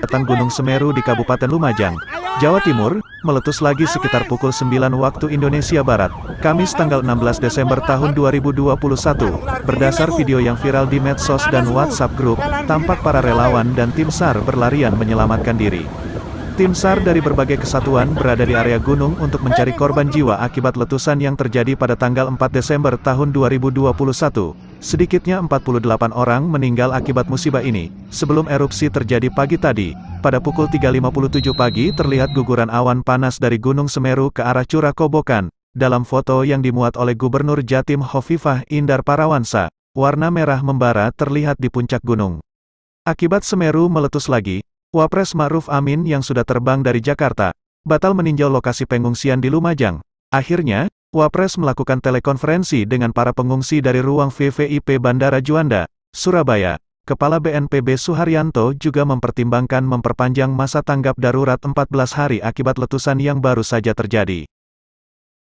Petan Gunung Semeru di Kabupaten Lumajang, Jawa Timur, meletus lagi sekitar pukul 9 waktu Indonesia Barat, Kamis tanggal 16 Desember tahun 2021. Berdasar video yang viral di medsos dan WhatsApp grup, tampak para relawan dan tim SAR berlarian menyelamatkan diri. Tim SAR dari berbagai kesatuan berada di area gunung untuk mencari korban jiwa akibat letusan yang terjadi pada tanggal 4 Desember tahun 2021. Sedikitnya 48 orang meninggal akibat musibah ini. Sebelum erupsi terjadi pagi tadi, pada pukul 3.57 pagi terlihat guguran awan panas dari Gunung Semeru ke arah Curakobokan. Dalam foto yang dimuat oleh Gubernur Jatim Hovifah Indar Parawansa, warna merah membara terlihat di puncak gunung. Akibat Semeru meletus lagi, Wapres Ma'ruf Amin yang sudah terbang dari Jakarta, batal meninjau lokasi pengungsian di Lumajang. Akhirnya, Wapres melakukan telekonferensi dengan para pengungsi dari ruang VVIP Bandara Juanda, Surabaya. Kepala BNPB Suharyanto juga mempertimbangkan memperpanjang masa tanggap darurat 14 hari akibat letusan yang baru saja terjadi.